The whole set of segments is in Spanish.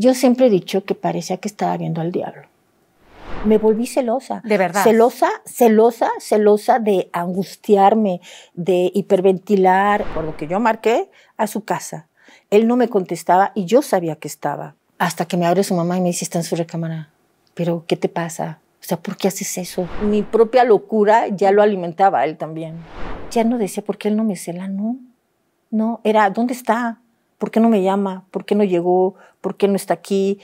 Yo siempre he dicho que parecía que estaba viendo al diablo. Me volví celosa. De verdad. Celosa, celosa, celosa de angustiarme, de hiperventilar. Por lo que yo marqué a su casa. Él no me contestaba y yo sabía que estaba. Hasta que me abre su mamá y me dice, está en su recámara. Pero, ¿qué te pasa? O sea, ¿por qué haces eso? Mi propia locura ya lo alimentaba él también. Ya no decía, ¿por qué él no me cela? No, no, era, ¿dónde está? ¿Por qué no me llama? ¿Por qué no llegó? ¿Por qué no está aquí?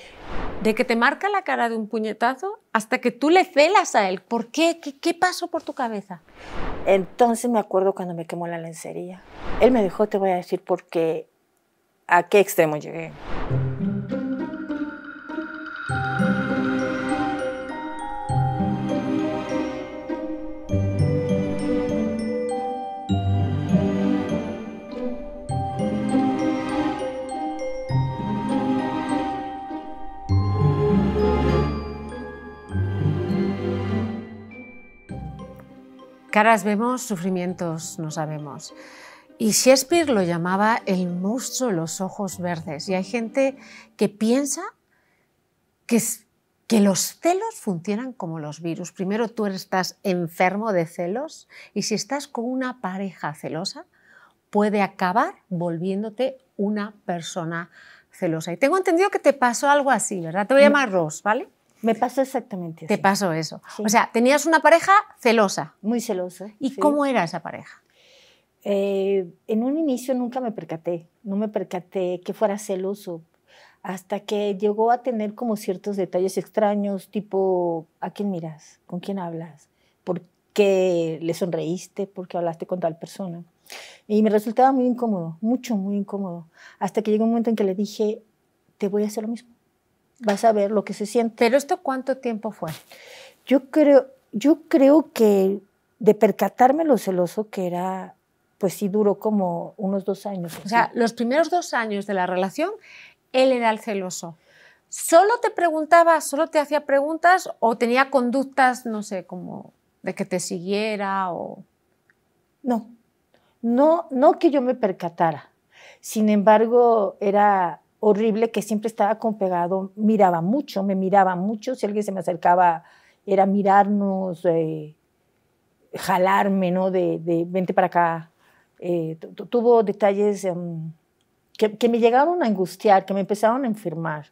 De que te marca la cara de un puñetazo hasta que tú le celas a él. ¿Por qué? ¿Qué, pasó por tu cabeza? Entonces me acuerdo cuando me quemó la lencería. Él me dejó, te voy a decir por qué, a qué extremo llegué. caras vemos, sufrimientos no sabemos. Y Shakespeare lo llamaba el monstruo de los ojos verdes. Y hay gente que piensa que, los celos funcionan como los virus. Primero tú estás enfermo de celos y si estás con una pareja celosa, puede acabar volviéndote una persona celosa. Y tengo entendido que te pasó algo así, ¿verdad? Te voy a llamar Ross, ¿vale? Me pasó exactamente Te pasó eso. O sea, tenías una pareja celosa. Muy celosa. ¿Y cómo era esa pareja? Eh, en un inicio nunca me percaté, no me percaté que fuera celoso, hasta que llegó a tener como ciertos detalles extraños, tipo, ¿a quién miras? ¿Con quién hablas? ¿Por qué le sonreíste? ¿Por qué hablaste con tal persona? Y me resultaba muy incómodo, mucho, muy incómodo, hasta que llegó un momento en que le dije, te voy a hacer lo mismo vas a ver lo que se siente. ¿Pero esto cuánto tiempo fue? Yo creo, yo creo que de percatarme lo celoso que era, pues sí duró como unos dos años. O sea, los primeros dos años de la relación, él era el celoso. ¿Solo te preguntaba, solo te hacía preguntas o tenía conductas, no sé, como de que te siguiera o...? No, no, no que yo me percatara. Sin embargo, era horrible que siempre estaba con pegado, miraba mucho, me miraba mucho, si alguien se me acercaba era mirarnos, eh, jalarme, ¿no? De, de, vente para acá. Eh, tuvo detalles em, que, me llegaron a angustiar, que me empezaron a enfermar.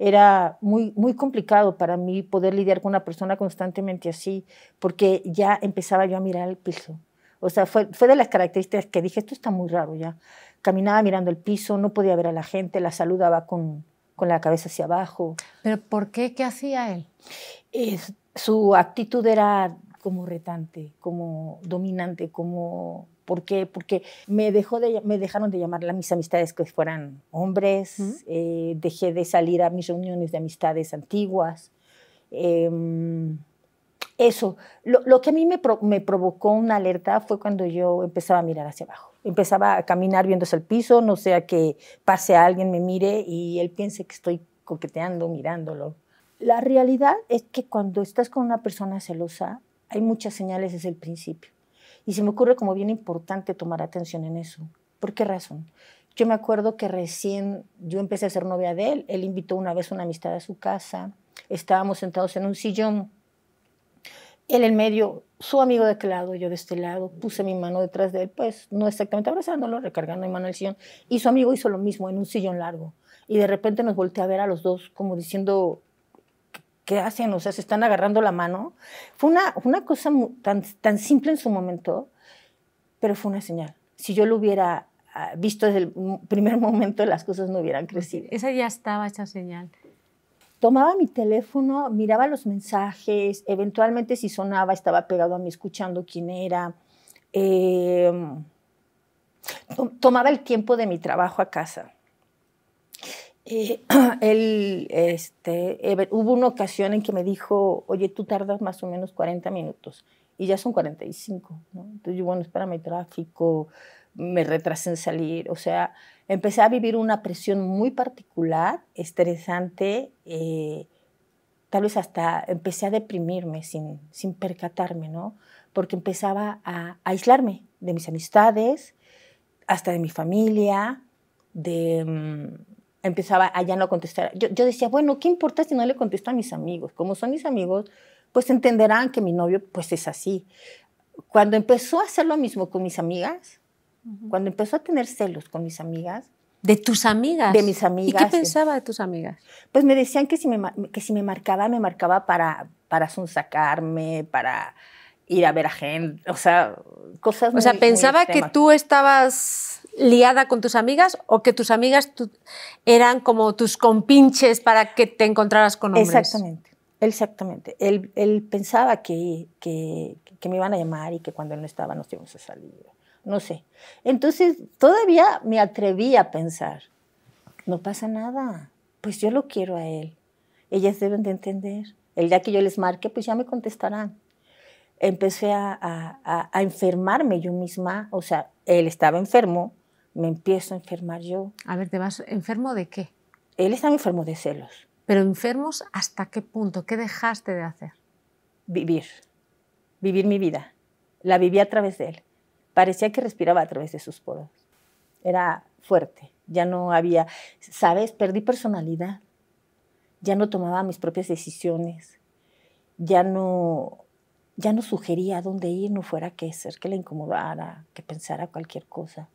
Era muy, muy complicado para mí poder lidiar con una persona constantemente así, porque ya empezaba yo a mirar el piso. O sea, fue, fue de las características que dije, esto está muy raro ya caminaba mirando el piso, no podía ver a la gente, la saludaba con, con la cabeza hacia abajo. ¿Pero por qué? ¿Qué hacía él? su actitud era como retante, como dominante, como... ¿Por qué? Porque me, dejó de, me dejaron de llamar a mis amistades que fueran hombres, eh, dejé de salir a mis reuniones de amistades antiguas. Em, eso, lo, que a mí me, provocó una alerta fue cuando yo empezaba a mirar hacia abajo. Empezaba a caminar viéndose el piso, no sea que pase alguien, me mire y él piense que estoy coqueteando, mirándolo. La realidad es que cuando estás con una persona celosa, hay muchas señales desde el principio. Y se me ocurre como bien importante tomar atención en eso. ¿Por qué razón? Yo me acuerdo que recién yo empecé a ser novia de él. Él invitó una vez una amistad a su casa. Estábamos sentados en un sillón él en medio, su amigo de aquel lado, yo de este lado, puse mi mano detrás de él, pues no exactamente abrazándolo, recargando mi mano al sillón, y su amigo hizo lo mismo en un sillón largo. Y de repente nos volteé a ver a los dos como diciendo, ¿qué hacen? O sea, se están agarrando la mano. Fue una, una cosa tan, tan simple en su momento, pero fue una señal. Si yo lo hubiera ah, visto desde el primer momento, las cosas no hubieran crecido. Esa ya estaba esa señal tomaba mi teléfono, miraba los mensajes, eventualmente si sonaba estaba pegado a mí escuchando quién era. Em, tomaba el tiempo de mi trabajo a casa. Eh, él, este, hubo una ocasión en que me dijo, oye, tú tardas más o menos 40 minutos y ya son 45. ¿no? Entonces yo, bueno, espérame, tráfico, me retrasé en salir, o sea, empecé a vivir una presión muy particular, estresante, eh, tal vez hasta empecé a deprimirme sin, sin percatarme, ¿no? Porque empezaba a, aislarme de mis amistades, hasta de mi familia, de... Mm, empezaba a ya no contestar. Yo, yo, decía, bueno, ¿qué importa si no le contesto a mis amigos? Como son mis amigos, pues entenderán que mi novio pues es así. Cuando empezó a hacer lo mismo con mis amigas, cuando empezó a tener celos con mis amigas. ¿De tus amigas? De mis amigas. ¿Y qué pensaba de tus amigas? Pues me decían que si me, que si me marcaba, me marcaba para, para sonsacarme, para ir a ver a gente, o sea, cosas O sea, pensaba que tú estabas liada con tus amigas o que tus amigas eran como tus compinches para que te encontraras con hombres. Exactamente, exactamente. Él, pensaba que, que, que, me iban a llamar y que cuando él no estaba nos íbamos a salir no sé. Entonces todavía me atreví a pensar, no pasa nada, pues yo lo quiero a él. Ellas deben de entender. El día que yo les marque, pues ya me contestarán. Empecé a, a, a, enfermarme yo misma, o sea, él estaba enfermo, me empiezo a enfermar yo. A ver, ¿te vas enfermo de qué? Él estaba enfermo de celos. Pero enfermos hasta qué punto? ¿Qué dejaste de hacer? Vivir. Vivir mi vida. La viví a través de él. Parecía que respiraba a través de sus poros. Era fuerte, ya no había, ¿sabes? Perdí personalidad, ya no tomaba mis propias decisiones, ya no, ya no sugería dónde ir, no fuera que ser que le incomodara, que pensara cualquier cosa.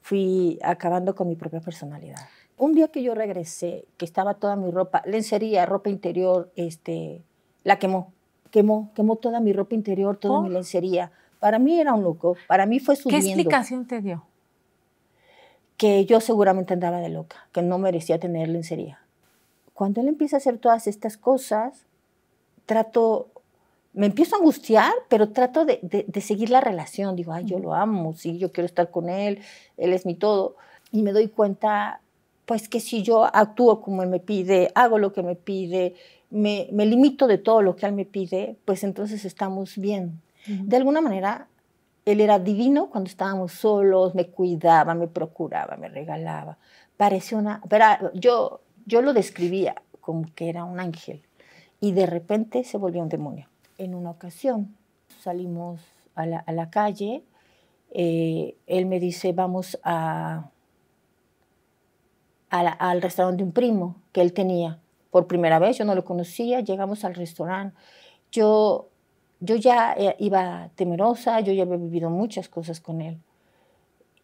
Fui acabando con mi propia personalidad. Un día que yo regresé, que estaba toda mi ropa, lencería, ropa interior, este, la quemó. Quemó, quemó toda mi ropa interior, toda mi lencería. Para mí era un loco, para mí fue subiendo. ¿Qué explicación te dio? Que yo seguramente andaba de loca, que no merecía en lencería. Cuando él empieza a hacer todas estas cosas, trato, me empiezo a angustiar, pero trato de, seguir la relación. Digo, ay, yo lo amo, sí, yo quiero estar con él, él es mi todo. Y me doy cuenta, pues, que si yo actúo como él me pide, hago lo que me pide, me, me limito de todo lo que él me pide, pues entonces estamos bien. De alguna manera, él era divino cuando estábamos solos, me cuidaba, me procuraba, me regalaba. Parecía una... Ah, yo, yo lo describía como que era un ángel y de repente se volvió un demonio. En una ocasión salimos a la, calle, eh, él me dice, vamos a, al restaurante de un primo que él tenía. Por primera vez, yo no lo conocía, llegamos al restaurante. Yo yo ya eh, iba temerosa, yo ya había vivido muchas cosas con él.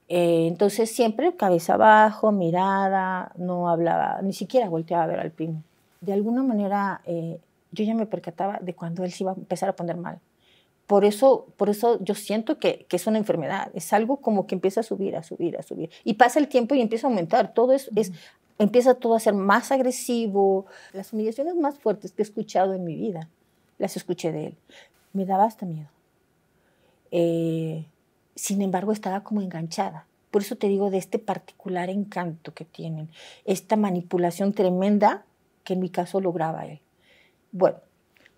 Eh, entonces siempre cabeza abajo, mirada, no hablaba, ni siquiera volteaba a ver al pino. De alguna manera eh, yo ya me percataba de cuando él se iba a empezar a poner mal. Por eso, por eso yo siento que, es una enfermedad, es algo como que empieza a subir, a subir, a subir. Y pasa el tiempo y empieza a aumentar, todo eso es empieza todo a ser más agresivo. Las humillaciones más fuertes que he escuchado en mi vida, las escuché de él me daba hasta miedo. Eh, sin embargo, estaba como enganchada. Por eso te digo de este particular encanto que tienen, esta manipulación tremenda que en mi caso lograba él. Bueno,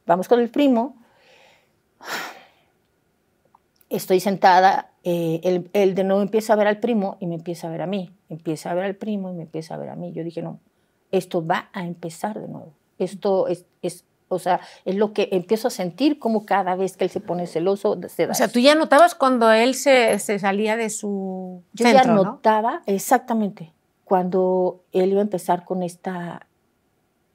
vamos con el primo. Estoy sentada, eh, él, de nuevo empieza a ver al primo y me empieza a ver a mí, empieza a ver al primo y me empieza a ver a mí. Yo dije, no, esto va a empezar de nuevo. Esto es o sea, es lo que empiezo a sentir como cada vez que él se pone celoso se O sea, tú ya notabas cuando él se, salía de su. Yo ya notaba, exactamente, cuando él iba a empezar con esta,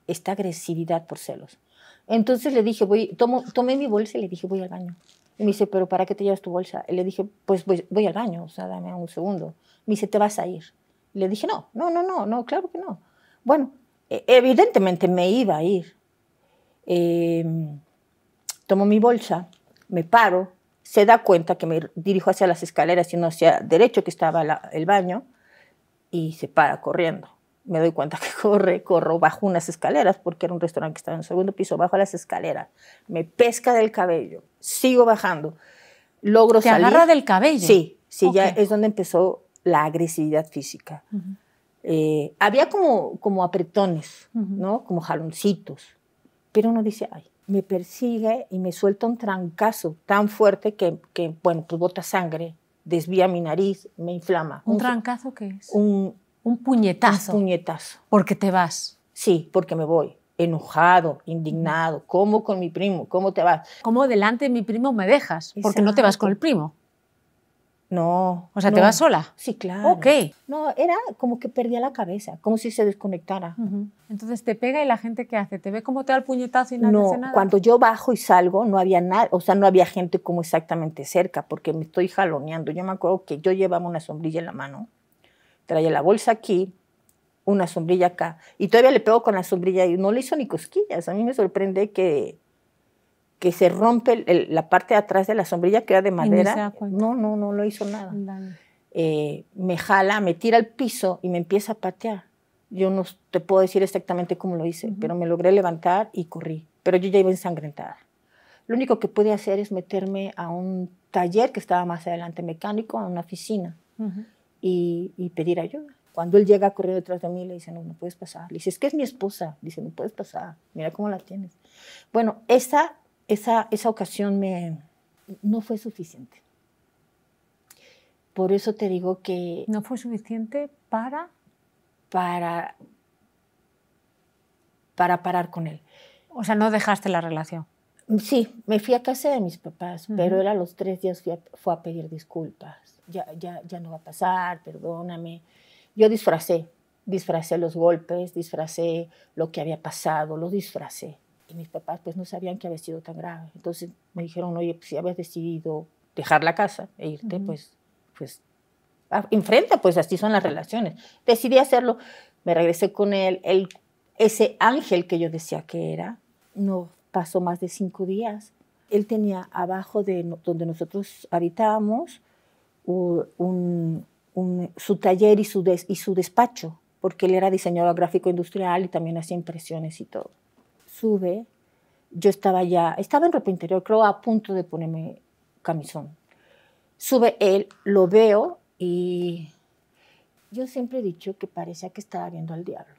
esta agresividad por celos. Entonces le dije, voy, tomo, tomé mi bolsa y le dije, voy al baño. Y me dice, ¿pero para qué te llevas tu bolsa? Y le dije, pues voy, pues, voy al baño, o sea, dame un segundo. Me dice, ¿te vas a ir? le dije, no, no, no, no, claro que no. Bueno, e, evidentemente me iba a ir Em, tomo mi bolsa, me paro, se da cuenta que me dirijo hacia las escaleras y no hacia derecho que estaba el baño y se para corriendo. Me doy cuenta que corre, corro, bajo unas escaleras porque era un restaurante que estaba en el segundo piso, bajo las escaleras, me pesca del cabello, sigo bajando, logro ¿Te agarra del cabello? Sí, sí, ya es donde empezó la agresividad física. Eh, había como, como apretones, ¿no? Como jaloncitos. Pero uno dice, ay, me persigue y me suelta un trancazo tan fuerte que, bueno, pues bota sangre, desvía mi nariz, me inflama. ¿Un, trancazo qué es? Un, puñetazo. Un puñetazo. Porque te vas. Sí, porque me voy enojado, indignado, ¿cómo con mi primo? ¿Cómo te vas? ¿Cómo delante de mi primo me dejas? Porque no te vas con el primo. No. O sea, ¿te vas sola? Sí, claro. Ok. No, era como que perdía la cabeza, como si se desconectara. Entonces te pega y la gente que hace? ¿Te ve como te da el puñetazo y no, hace nada? No, cuando yo bajo y salgo no había nada, o sea, no había gente como exactamente cerca porque me estoy jaloneando. Yo me acuerdo que yo llevaba una sombrilla en la mano, traía la bolsa aquí, una sombrilla acá y todavía le pego con la sombrilla y no le hizo ni cosquillas. A mí me sorprende que que se rompe la parte de atrás de la sombrilla que era de madera. No, no, no, lo hizo nada. Eh, me jala, me tira al piso y me empieza a patear. Yo no te puedo decir exactamente cómo lo hice, pero me logré levantar y corrí. Pero yo ya iba ensangrentada. Lo único que pude hacer es meterme a un taller que estaba más adelante mecánico, a una oficina, y, pedir ayuda. Cuando él llega corriendo detrás de mí, le dice, no, no puedes pasar. Le dice, es que es mi esposa. dice, no puedes pasar. Mira cómo la tienes. Bueno, esa esa, ocasión me, no fue suficiente. Por eso te digo que... ¿No fue suficiente para? Para, para parar con él. O sea, no dejaste la relación. Sí, me fui a casa de mis papás, pero él a los tres días fue a pedir disculpas. Ya, ya, ya no va a pasar, perdóname. Yo disfracé, disfracé los golpes, disfracé lo que había pasado, lo disfracé mis papás pues no sabían que había sido tan grave. Entonces me dijeron, oye, pues, si habías decidido dejar la casa e irte, pues, pues enfrenta, pues así son las relaciones. Decidí hacerlo, me regresé con él, él, ese ángel que yo decía que era, no pasó más de cinco días. Él tenía abajo de donde nosotros habitábamos un, un, su taller y su, des, y su despacho, porque él era diseñador gráfico industrial y también hacía impresiones y todo sube, yo estaba ya, estaba en ropa interior, creo a punto de ponerme camisón. Sube él, lo veo y yo siempre he dicho que parecía que estaba viendo al diablo.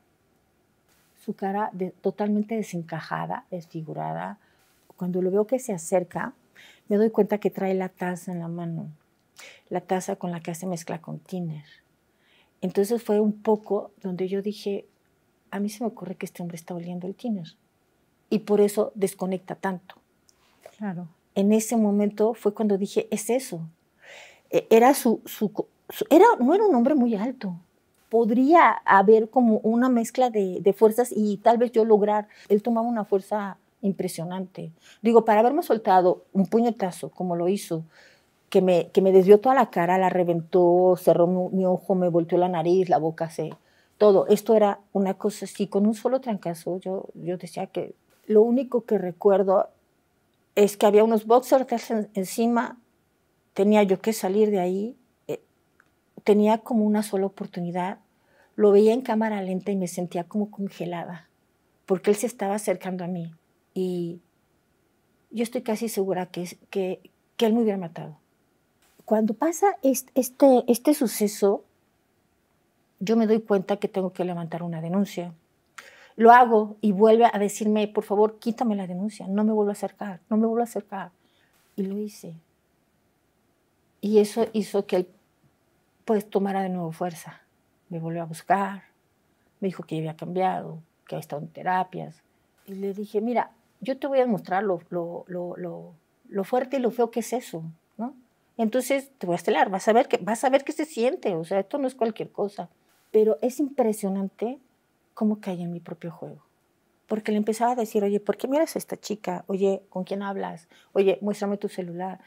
Su cara totalmente desencajada, desfigurada. Cuando lo veo que se acerca, me doy cuenta que trae la taza en la mano, la taza con la que hace mezcla con Tiner. Entonces fue un poco donde yo dije, a mí se me ocurre que este hombre está oliendo el Tiner y por eso desconecta tanto. Claro. En ese momento fue cuando dije, es eso. E, era su, su, era, no era un hombre muy alto. Podría haber como una mezcla de, de fuerzas y tal vez yo lograr. Él tomaba una fuerza impresionante. Digo, para haberme soltado un puñetazo como lo hizo, que me, que me desvió toda la cara, la reventó, cerró mi, ojo, me volteó la nariz, la boca, se, todo. Esto era una cosa así, con un solo trancazo, yo, yo decía que lo único que recuerdo es que había unos boxers encima, tenía yo que salir de ahí, eh, tenía como una sola oportunidad, lo veía en cámara lenta y me sentía como congelada, porque él se estaba acercando a mí y yo estoy casi segura que, que, él me hubiera matado. Cuando pasa este, este suceso, yo me doy cuenta que tengo que levantar una denuncia lo hago y vuelve a decirme, por favor, quítame la denuncia, no me vuelvo a acercar, no me vuelvo a acercar. Y lo hice. Y eso hizo que él pues tomara de nuevo fuerza. Me volvió a buscar, me dijo que había cambiado, que había estado en terapias. Y le dije, mira, yo te voy a mostrar lo, fuerte y lo feo que es eso, ¿no? Entonces te voy a estelar, vas a ver que vas a ver qué se siente, o sea, esto no es cualquier cosa. Pero es impresionante cómo caí en mi propio juego. Porque le empezaba a decir, oye, ¿por qué miras a esta chica? Oye, ¿con quién hablas? Oye, muéstrame tu celular.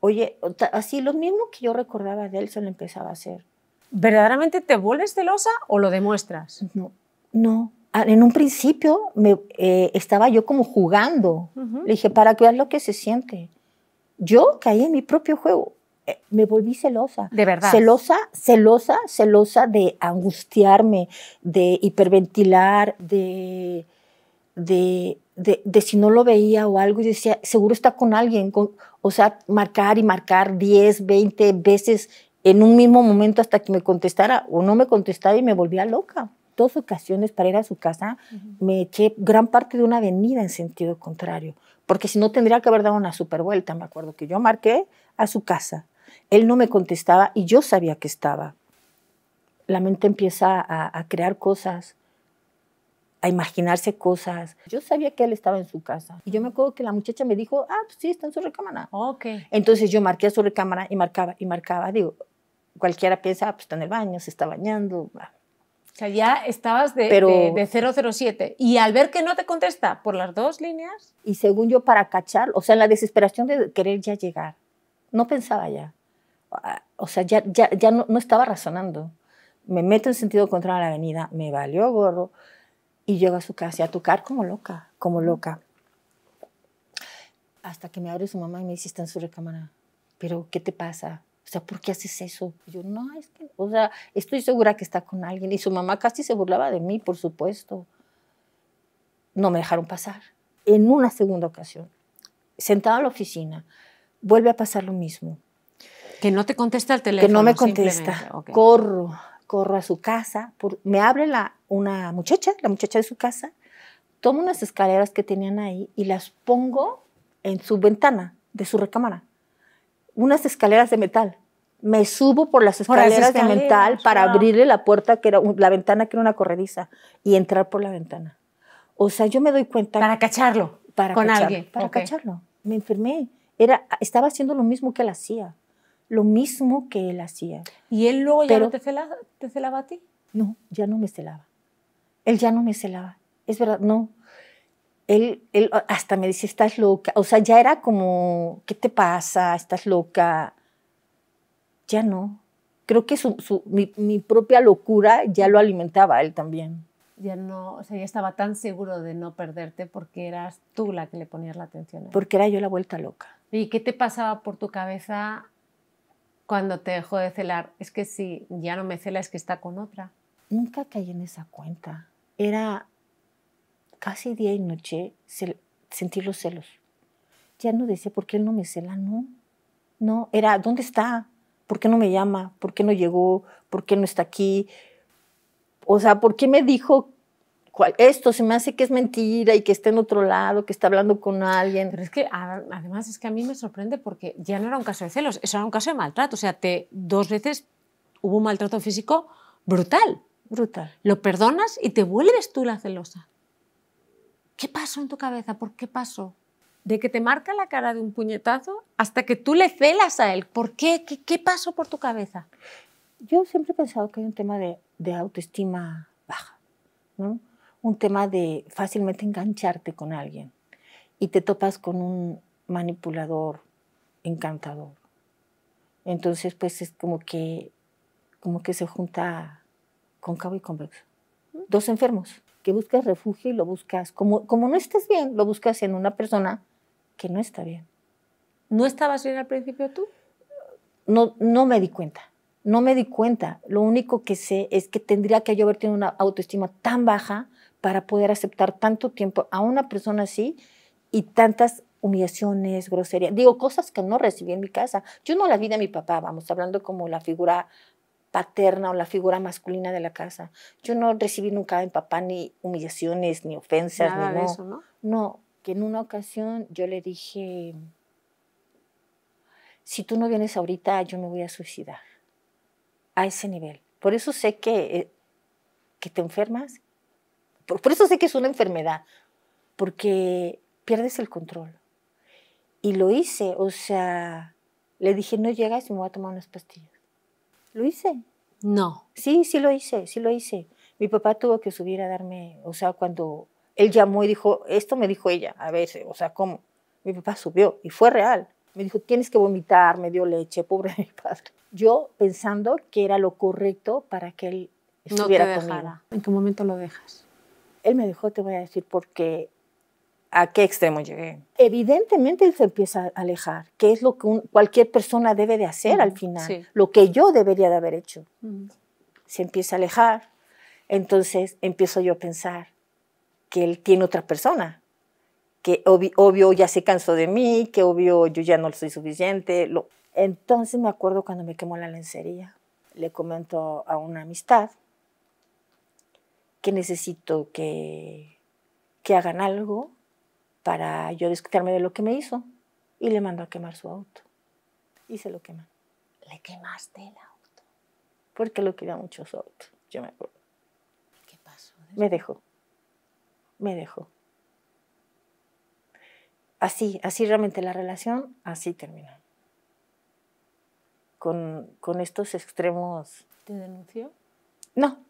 Oye, así lo mismo que yo recordaba de él, se lo empezaba a hacer. ¿Verdaderamente te vuelves celosa o lo demuestras? No, no. Ah, en un principio me, eh, estaba yo como jugando. Le dije, para que veas lo que se siente. Yo caí en mi propio juego. Eh, me volví celosa. De verdad. Celosa, celosa, celosa de angustiarme, de hiperventilar, de, de, si no lo veía o algo, y decía, seguro está con alguien. o sea, marcar y marcar 10, 20 veces en un mismo momento hasta que me contestara o no me contestaba y me volvía loca. Dos ocasiones para ir a su casa me eché gran parte de una avenida en sentido contrario, porque si no tendría que haber dado una super vuelta. Me acuerdo que yo marqué a su casa él no me contestaba y yo sabía que estaba. La mente empieza a, crear cosas, a imaginarse cosas. Yo sabía que él estaba en su casa. Y yo me acuerdo que la muchacha me dijo, ah, pues sí, está en su recámara. Ok. Entonces yo marqué a su recámara y marcaba y marcaba. Digo, cualquiera piensa, ah, pues está en el baño, se está bañando. O sea, ya estabas de, de, de, 007. Y al ver que no te contesta por las dos líneas. Y según yo, para cachar, o sea, en la desesperación de querer ya llegar, no pensaba ya o sea, ya, no, estaba razonando. Me meto en sentido contrario a la avenida, me valió gorro y llego a su casa a tocar como loca, como loca. Hasta que me abre su mamá y me dice, está en su recámara. Pero, ¿qué te pasa? O sea, ¿por qué haces eso? yo, no, es que, o sea, estoy segura que está con alguien. Y su mamá casi se burlaba de mí, por supuesto. No me dejaron pasar. En una segunda ocasión, sentada en la oficina, vuelve a pasar lo mismo que no te contesta el teléfono. Que no me contesta. Corro, corro a su casa. me abre la, una muchacha, la muchacha de su casa. Tomo unas escaleras que tenían ahí y las pongo en su ventana de su recámara. Unas escaleras de metal. Me subo por las escaleras, de metal para abrirle la puerta, que era la ventana que era una corrediza, y entrar por la ventana. O sea, yo me doy cuenta. Para cacharlo. Para con alguien. Para cacharlo. Me enfermé. Era, estaba haciendo lo mismo que él hacía lo mismo que él hacía. ¿Y él luego ya no te celaba, te celaba a ti? No, ya no me celaba. Él ya no me celaba. Es verdad, no. Él, él, hasta me dice, estás loca. O sea, ya era como, ¿qué te pasa? ¿Estás loca? Ya no. Creo que su, su, mi, mi, propia locura ya lo alimentaba a él también. Ya no, o sea, ya estaba tan seguro de no perderte porque eras tú la que le ponías la atención. A Porque era yo la vuelta loca. ¿Y qué te pasaba por tu cabeza cuando te dejó de celar, es que si ya no me cela es que está con otra. Nunca caí en esa cuenta. Era casi día y noche sentir los celos. Ya no decía, ¿por qué no me cela? No, no, era, ¿dónde está? ¿Por qué no me llama? ¿Por qué no llegó? ¿Por qué no está aquí? O sea, ¿por qué me dijo esto se me hace que es mentira y que está en otro lado, que está hablando con alguien. Pero es que además es que a mí me sorprende porque ya no era un caso de celos, eso era un caso de maltrato. O sea, te, dos veces hubo un maltrato físico brutal. Brutal. Lo perdonas y te vuelves tú la celosa. ¿Qué pasó en tu cabeza? ¿Por qué pasó? De que te marca la cara de un puñetazo hasta que tú le celas a él. ¿Por qué? ¿Qué, pasó por tu cabeza? Yo siempre he pensado que hay un tema de, de autoestima baja. ¿no? un tema de fácilmente engancharte con alguien y te topas con un manipulador encantador. Entonces, pues es como que, como que se junta cóncavo y convexo. Dos enfermos que buscas refugio y lo buscas. Como, como no estás bien, lo buscas en una persona que no está bien. ¿No estabas bien al principio tú? No, no me di cuenta. No me di cuenta. Lo único que sé es que tendría que yo haber tenido una autoestima tan baja para poder aceptar tanto tiempo a una persona así y tantas humillaciones, groserías, digo, cosas que no recibí en mi casa. Yo no la vi de mi papá, vamos, hablando como la figura paterna o la figura masculina de la casa. Yo no recibí nunca de mi papá ni humillaciones, ni ofensas, Nada de no. Eso, ¿no? No, que en una ocasión yo le dije, si tú no vienes ahorita, yo me voy a suicidar. A ese nivel. Por eso sé que, eh, que te enfermas por, eso sé que es una enfermedad, porque pierdes el control. Y lo hice, o sea, le dije, no llegas y me voy a tomar unas pastillas. Lo hice. No. Sí, sí lo hice, sí lo hice. Mi papá tuvo que subir a darme, o sea, cuando él llamó y dijo, esto me dijo ella, a veces, o sea, ¿cómo? Mi papá subió y fue real. Me dijo, tienes que vomitar, me dio leche, pobre de mi padre. Yo pensando que era lo correcto para que él estuviera no conmigo. ¿En qué momento lo dejas? Él me dijo, te voy a decir por qué, a qué extremo llegué. Evidentemente él se empieza a alejar, que es lo que cualquier persona debe de hacer al final, lo que yo debería de haber hecho. Se empieza a alejar, entonces empiezo yo a pensar que él tiene otra persona, que obvio, ya se cansó de mí, que obvio yo ya no soy suficiente. Entonces me acuerdo cuando me quemó la lencería, le comento a una amistad que necesito que, hagan algo para yo discutirme de lo que me hizo. Y le mandó a quemar su auto. Y se lo queman. Le quemaste el auto. Porque lo quería mucho su auto, yo me acuerdo. ¿Qué pasó? Me dejó. Me dejó. Así, así realmente la relación, así terminó. Con, con estos extremos. ¿Te denunció? No,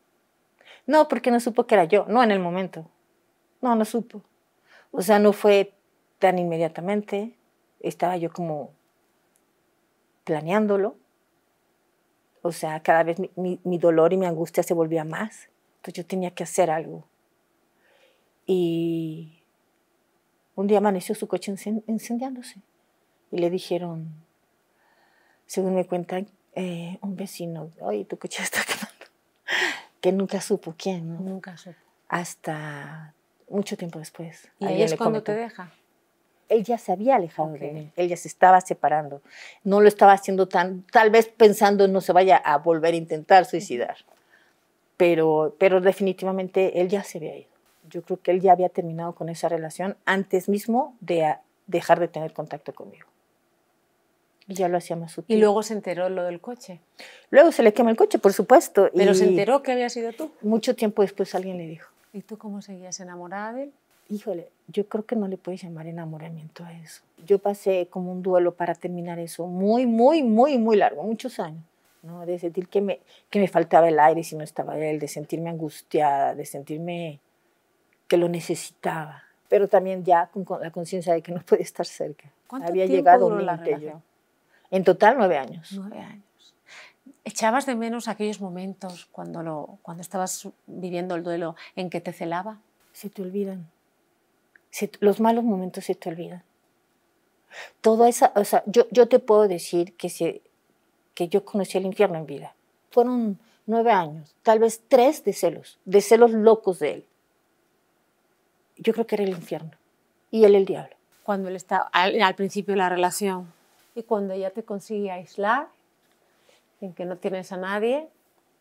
no, porque no supo que era yo. No, en el momento. No, no supo. O sea, no fue tan inmediatamente. Estaba yo como planeándolo. O sea, cada vez mi, dolor y mi angustia se volvía más. Entonces yo tenía que hacer algo. Y un día amaneció su coche encendiéndose. Y le dijeron, según me cuentan, eh, un vecino, ay, tu coche está que nunca supo quién, Nunca supo. Hasta mucho tiempo después. ¿Y ahí es cuando te deja? Él ya se había alejado de mí, él ya se estaba separando. No lo estaba haciendo tan, tal vez pensando no se vaya a volver a intentar suicidar. Pero, pero definitivamente él ya se había ido. Yo creo que él ya había terminado con esa relación antes mismo de dejar de tener contacto conmigo. Y ya lo hacía más ¿Y luego se enteró lo del coche? Luego se le quema el coche, por supuesto. ¿Pero se enteró que había sido tú? Mucho tiempo después alguien le dijo. ¿Y tú cómo seguías enamorada de él? Híjole, yo creo que no le puedes llamar enamoramiento a eso. Yo pasé como un duelo para terminar eso, muy, muy, muy, muy largo, muchos años. ¿no? De sentir que me, que me faltaba el aire si no estaba él, de sentirme angustiada, de sentirme que lo necesitaba, pero también ya con, la conciencia de que no podía estar cerca. ¿Cuánto Había tiempo llegado duró la relación? En total, nueve años. Nueve años. ¿Echabas de menos aquellos momentos cuando, lo, cuando estabas viviendo el duelo en que te celaba? Se te olvidan. los malos momentos se te olvidan. Toda esa, o sea, yo, yo te puedo decir que, se, que yo conocí el infierno en vida. Fueron nueve años, tal vez tres de celos, de celos locos de él. Yo creo que era el infierno y él el diablo. Cuando él estaba? al principio de la relación cuando ya te consigue aislar, en que no tienes a nadie,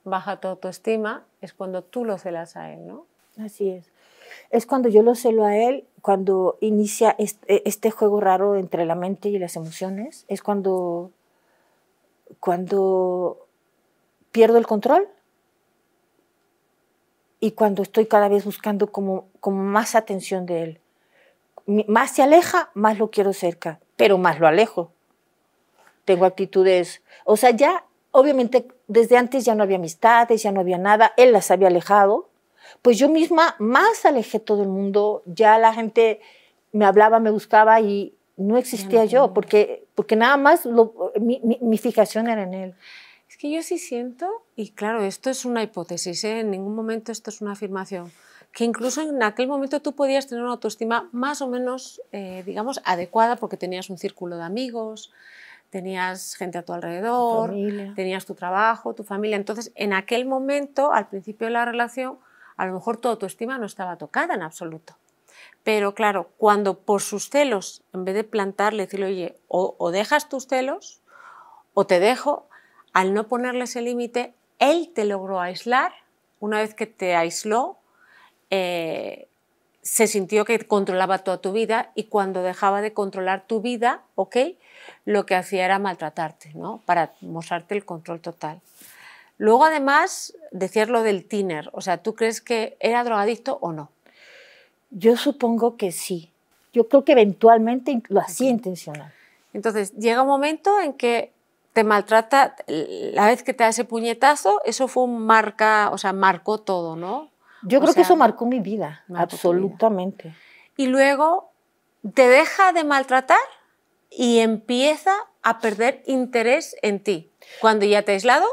baja tu autoestima, es cuando tú lo celas a él, ¿no? Así es. Es cuando yo lo celo a él, cuando inicia e-, este, juego raro entre la mente y las emociones, es cuando, cuando pierdo el control y cuando estoy cada vez buscando como, como más atención de él. Más se aleja, más lo quiero cerca, pero más lo alejo tengo actitudes, o sea, ya obviamente desde antes ya no había amistades, ya no había nada, él las había alejado, pues yo misma más alejé todo el mundo, ya la gente me hablaba, me buscaba y no existía yo, porque, porque nada más mi, mi, fijación era en él. Es que yo sí siento, y claro, esto es una hipótesis, ¿eh? en ningún momento esto es una afirmación, que incluso en aquel momento tú podías tener una autoestima más o menos, eh, digamos, adecuada porque tenías un círculo de amigos, tenías gente a tu alrededor, tenías tu trabajo, tu familia. Entonces, en aquel momento, al principio de la relación, a lo mejor toda tu estima no estaba tocada en absoluto. Pero claro, cuando por sus celos, en vez de plantarle, decirle, oye, o, dejas tus celos, o te dejo, al no ponerle ese límite, él te logró aislar. Una vez que te aisló, eh, se sintió que controlaba toda tu vida y cuando dejaba de controlar tu vida, ¿ok? Lo que hacía era maltratarte, ¿no? Para mostrarte el control total. Luego, además, decir lo del tiner, o sea, ¿tú crees que era drogadicto o no? Yo supongo que sí. Yo creo que eventualmente lo hacía intencional. Entonces, llega un momento en que te maltrata, la vez que te da ese puñetazo, eso fue un marca, o sea, marcó todo, ¿no? Yo creo que eso marcó mi vida, absolutamente. Y luego te deja de maltratar y empieza a perder interés en ti. Cuando ya te has aislado,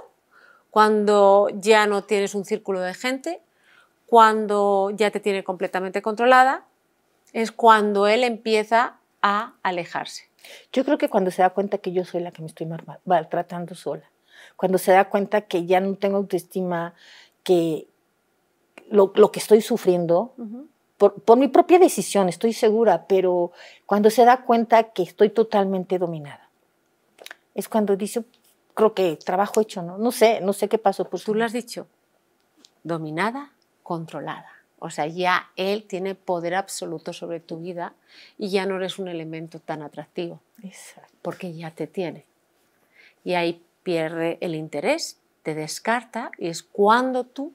cuando ya no tienes un círculo de gente, cuando ya te tiene completamente controlada, es cuando él empieza a alejarse. Yo creo que cuando se da cuenta que yo soy la que me estoy maltratando sola, cuando se da cuenta que ya no tengo autoestima, que, lo, que estoy sufriendo, por, mi propia decisión, estoy segura, pero cuando se da cuenta que estoy totalmente dominada, es cuando dice, creo que trabajo hecho, ¿no? No sé, no sé qué pasó. pues Tú lo has dicho, dominada, controlada. O sea, ya él tiene poder absoluto sobre tu vida y ya no eres un elemento tan atractivo. Porque ya te tiene. Y ahí pierde el interés, te descarta y es cuando tú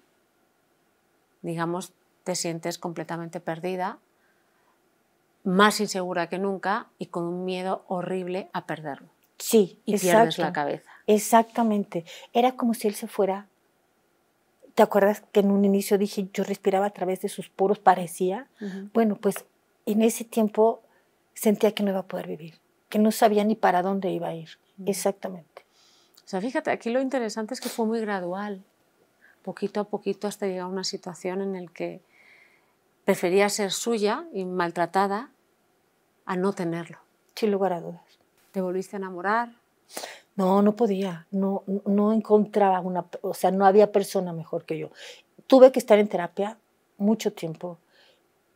digamos, te sientes completamente perdida, más insegura que nunca y con un miedo horrible a perderlo. Sí, y pierdes la cabeza. Exactamente. Era como si él se fuera. ¿Te acuerdas que en un inicio dije yo respiraba a través de sus puros? parecía? Bueno, pues en ese tiempo sentía que no iba a poder vivir, que no sabía ni para dónde iba a ir. Exactamente. O sea, fíjate, aquí lo interesante es que fue muy gradual poquito a poquito hasta llegar a una situación en la que prefería ser suya y maltratada a no tenerlo. Sin lugar a dudas. ¿Te volviste a enamorar? No, no podía, no, no encontraba una, o sea, no había persona mejor que yo. Tuve que estar en terapia mucho tiempo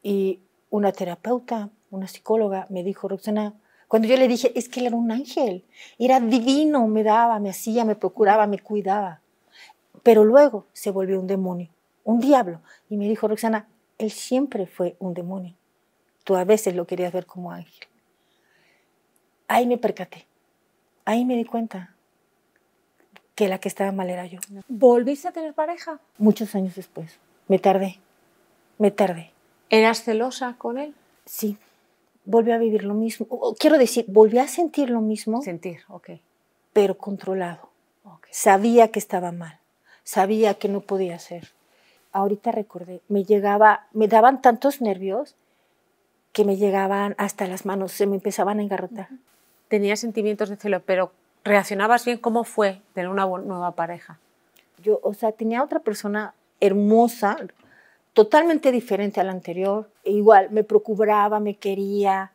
y una terapeuta, una psicóloga, me dijo, Roxana, cuando yo le dije, es que él era un ángel, era divino, me daba, me hacía, me procuraba, me cuidaba. Pero luego se volvió un demonio, un diablo. Y me dijo Roxana, él siempre fue un demonio. Tú a veces lo querías ver como ángel. Ahí me percaté. Ahí me di cuenta que la que estaba mal era yo. ¿Volviste a tener pareja? Muchos años después. Me tardé. Me tardé. ¿Eras celosa con él? Sí. Volví a vivir lo mismo. Quiero decir, volví a sentir lo mismo. Sentir, ok. Pero controlado. Sabía que estaba mal sabía que no podía ser. Ahorita recordé, me llegaba, me daban tantos nervios que me llegaban hasta las manos, se me empezaban a engarrotar. Tenía sentimientos de celo, pero reaccionabas bien. ¿Cómo fue tener una nueva pareja? Yo, o sea, tenía otra persona hermosa, totalmente diferente a la anterior. igual, me procuraba, me quería,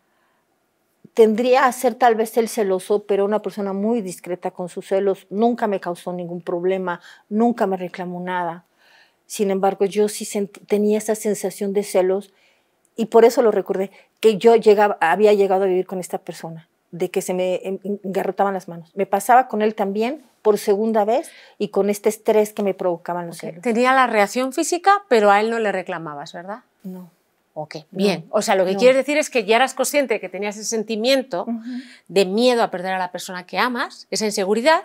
tendría a ser tal vez el celoso, pero una persona muy discreta con sus celos, nunca me causó ningún problema, nunca me reclamó nada. Sin embargo, yo sí tenía esa sensación de celos y por eso lo recordé, que yo había llegado a vivir con esta persona, de que se me engarrotaban las manos. Me pasaba con él también por segunda vez y con este estrés que me provocaban los celos. Tenía la reacción física, pero a él no le reclamabas, ¿verdad? No. Ok, bien. o sea, lo que quieres decir es que ya eras consciente de que tenías ese sentimiento de miedo a perder a la persona que amas, esa inseguridad,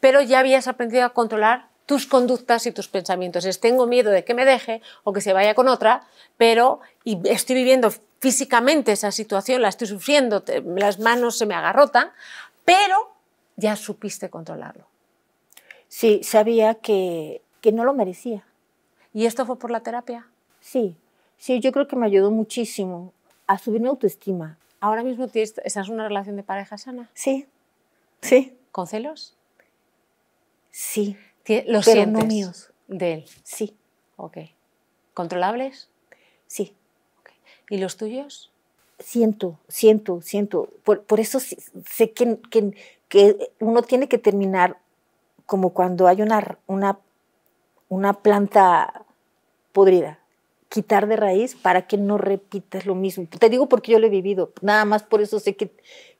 pero ya habías aprendido a controlar tus conductas y tus pensamientos. Es tengo miedo de que me deje o que se vaya con otra, pero estoy viviendo físicamente esa situación, la estoy sufriendo, las manos se me agarrotan, pero ya supiste controlarlo. Sí, sabía que, que no lo merecía. ¿Y esto fue por la terapia? Sí, Sí, yo creo que me ayudó muchísimo a subir mi autoestima. ¿Ahora mismo tienes, estás en una relación de pareja sana? Sí, sí. ¿Con celos? Sí. ¿Los pero míos. ¿De él? Sí. Ok. ¿Controlables? Sí. ¿Y los tuyos? Siento, siento, siento. Por, eso sé que, que, uno tiene que terminar como cuando hay una, una planta podrida quitar de raíz para que no repitas lo mismo. Te digo porque yo lo he vivido, nada más por eso sé que,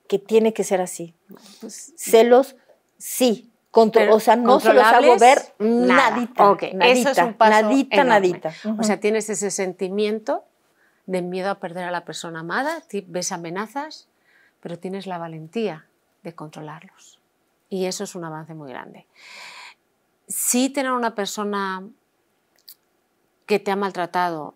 que tiene que ser así. Pues, Celos, sí. o sea, no se los hago ver nadita. nadita, nadita, nadita. O sea, tienes ese sentimiento de miedo a perder a la persona amada, ves amenazas, pero tienes la valentía de controlarlos. Y eso es un avance muy grande. Sí tener una persona que te ha maltratado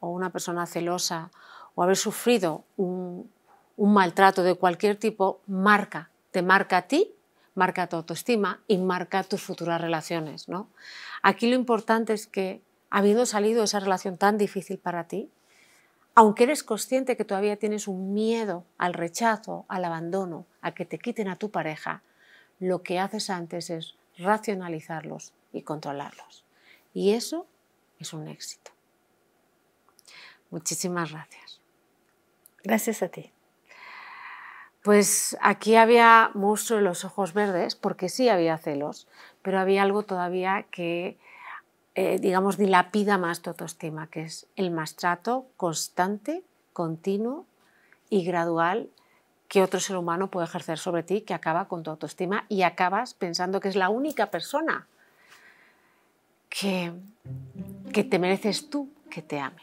o una persona celosa o haber sufrido un, maltrato de cualquier tipo marca, te marca a ti, marca tu autoestima y marca tus futuras relaciones. ¿no? Aquí lo importante es que habiendo salido esa relación tan difícil para ti, aunque eres consciente que todavía tienes un miedo al rechazo, al abandono, a que te quiten a tu pareja, lo que haces antes es racionalizarlos y controlarlos. Y eso es un éxito. Muchísimas gracias. Gracias a ti. Pues aquí había mucho de los ojos verdes, porque sí había celos, pero había algo todavía que, eh, digamos, dilapida más tu autoestima, que es el maltrato constante, continuo y gradual que otro ser humano puede ejercer sobre ti, que acaba con tu autoestima y acabas pensando que es la única persona que que te mereces tú que te ame.